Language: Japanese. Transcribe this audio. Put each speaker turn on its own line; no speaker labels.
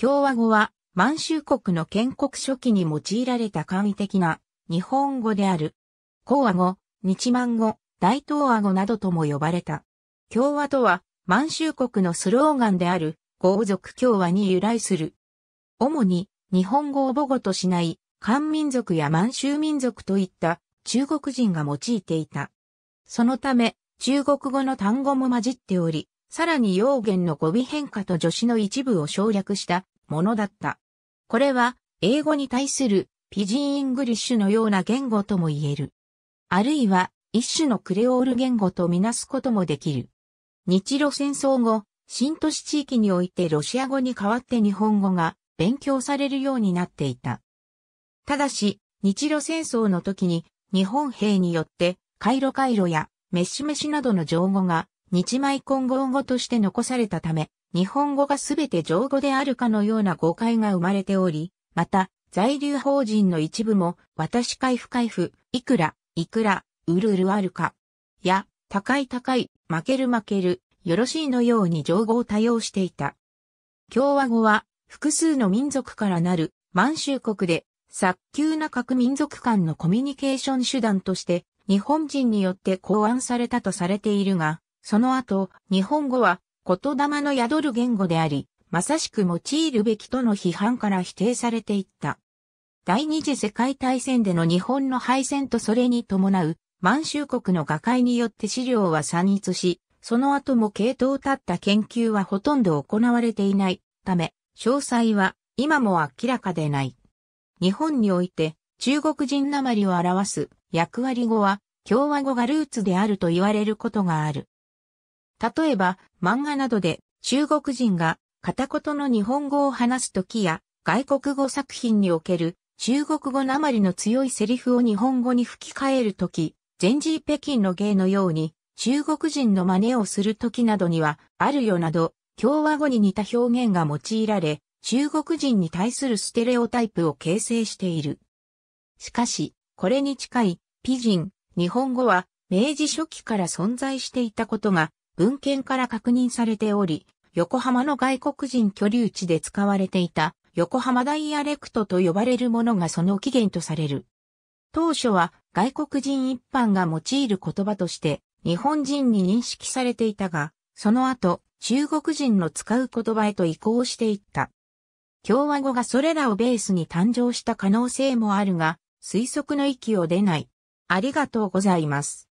共和語は満州国の建国初期に用いられた簡易的な日本語である。講和語、日満語、大東和語などとも呼ばれた。共和とは満州国のスローガンである豪族共和に由来する。主に日本語を母語としない漢民族や満州民族といった中国人が用いていた。そのため中国語の単語も混じっており、さらに用言の語尾変化と助詞の一部を省略したものだった。これは英語に対するピジン・イングリッシュのような言語とも言える。あるいは一種のクレオール言語とみなすこともできる。日露戦争後、新都市地域においてロシア語に代わって日本語が勉強されるようになっていた。ただし、日露戦争の時に日本兵によって、カイロカイロやメッシュメシュなどの情語が日米混合語として残されたため、日本語がすべて上語であるかのような誤解が生まれており、また、在留邦人の一部も、私回復回復、いくら、いくら、うるうるあるか、や、高い高い、負ける負ける、よろしいのように上語を多用していた。共和語は、複数の民族からなる満州国で、早急な各民族間のコミュニケーション手段として、日本人によって考案されたとされているが、その後、日本語は言霊の宿る言語であり、まさしく用いるべきとの批判から否定されていった。第二次世界大戦での日本の敗戦とそれに伴う満州国の瓦解によって資料は散逸し、その後も系統を立った研究はほとんど行われていないため、詳細は今も明らかでない。日本において中国人なまりを表す役割語は共和語がルーツであると言われることがある。例えば、漫画などで中国人が片言の日本語を話すときや、外国語作品における中国語なまりの強いセリフを日本語に吹き替えるとき、全治北京の芸のように中国人の真似をするときなどには、あるよなど、共和語に似た表現が用いられ、中国人に対するステレオタイプを形成している。しかし、これに近い、ピジン、日本語は、明治初期から存在していたことが、文献から確認されており、横浜の外国人居留地で使われていた横浜ダイアレクトと呼ばれるものがその起源とされる。当初は外国人一般が用いる言葉として日本人に認識されていたが、その後中国人の使う言葉へと移行していった。共和語がそれらをベースに誕生した可能性もあるが、推測の域を出ない。ありがとうございます。